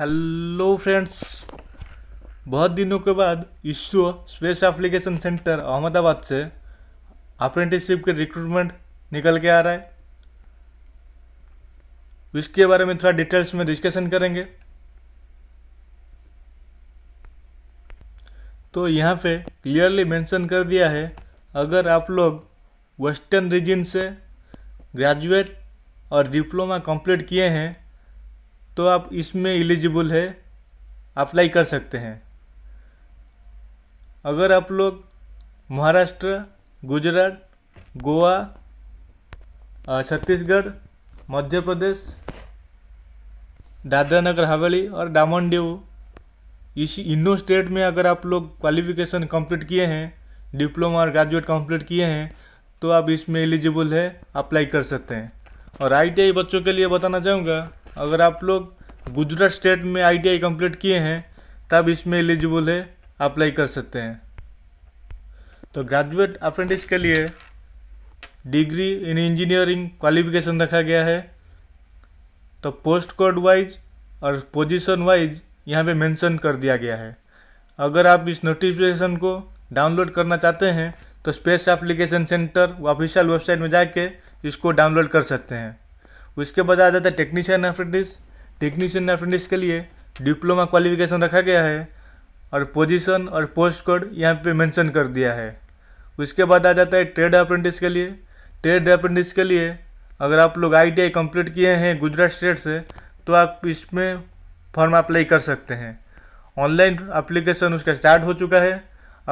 hello friends बहुत दिनों के बाद ISRO space application centre Ahmedabad से अप्रेंटिसशिप के रिक्रूटमेंट निकल के आ रहा है इसके बारे में थोड़ा डिटेल्स में डिस्कशन करेंगे तो यहाँ पे क्लियरली मेंशन कर दिया है अगर आप लोग वेस्टर्न रीजन से ग्रेजुएट और डिप्लोमा कंप्लीट किए हैं तो आप इसमें एलिजिबल है अप्लाई कर सकते हैं अगर आप लोग महाराष्ट्र गुजरात गोवा छत्तीसगढ़ मध्य प्रदेश दादरा नगर हवेली और डामन डीव इसी इनो स्टेट में अगर आप लोग क्वालिफिकेशन कंप्लीट किए हैं डिप्लोमा और ग्रेजुएट कंप्लीट किए हैं तो आप इसमें एलिजिबल है अप्लाई कर सकते हैं और आई बच्चों के लिए बताना चाहूँगा अगर आप लोग गुजरात स्टेट में आईटीआई कंप्लीट किए हैं तब इसमें एलिजिबल है अप्लाई कर सकते हैं तो ग्रेजुएट अप्रेंटिस के लिए डिग्री इन इंजीनियरिंग क्वालिफिकेशन रखा गया है तो पोस्ट कोड वाइज और पोजीशन वाइज यहाँ पे मेंशन कर दिया गया है अगर आप इस नोटिफिकेशन को डाउनलोड करना चाहते हैं तो space application centre official website में जाके इसको डाउनलोड कर सकते हैं उसके बाद आ जाता है टेक्नीशियन अप्रेंटिस टेक्नीशियन अप्रेंटिस के लिए डिप्लोमा क्वालिफिकेशन रखा गया है और पोजीशन और पोस्ट कोड यहाँ पे मेंशन कर दिया है उसके बाद आ जाता है ट्रेड अप्रेंटिस के लिए ट्रेड अप्रेंटिस के लिए अगर आप लोग आई टी कंप्लीट किए हैं गुजरात स्टेट से तो आप इसमें फॉर्म अप्लाई कर सकते हैं ऑनलाइन अप्लीकेशन उसका स्टार्ट हो चुका है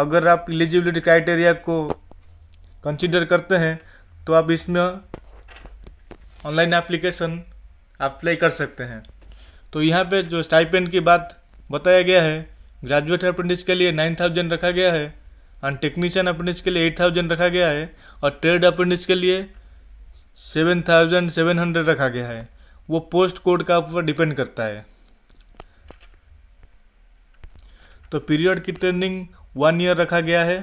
अगर आप एलिजिबिलिटी क्राइटेरिया को कंसिडर करते हैं तो आप इसमें ऑनलाइन एप्लीकेशन अप्लाई कर सकते हैं तो यहाँ पे जो स्टाइपेंड की बात बताया गया है ग्रेजुएट अप्रेंटिस के लिए नाइन थाउजेंड रखा गया है एंड टेक्नीशियन अप्रेंटिस के लिए एट थाउजेंड रखा गया है और ट्रेड अप्रेंटिस के लिए सेवन थाउजेंड सेवन हंड्रेड रखा गया है वो पोस्ट कोड का ऊपर डिपेंड करता है तो पीरियड की ट्रेनिंग वन ईयर रखा गया है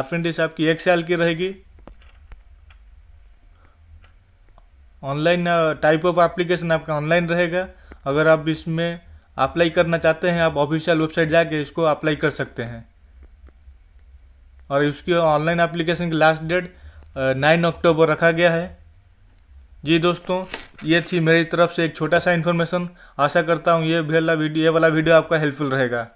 अप्रेंटिस आपकी एक साल की रहेगी ऑनलाइन टाइप ऑफ एप्लीकेशन आपका ऑनलाइन रहेगा अगर आप इसमें अप्लाई करना चाहते हैं आप ऑफिशियल वेबसाइट जाके इसको अप्लाई कर सकते हैं और इसकी ऑनलाइन एप्लीकेशन की लास्ट डेट नाइन अक्टूबर रखा गया है जी दोस्तों ये थी मेरी तरफ से एक छोटा सा इन्फॉर्मेशन आशा करता हूँ ये वाला वीडियो ये वाला वीडियो आपका हेल्पफुल रहेगा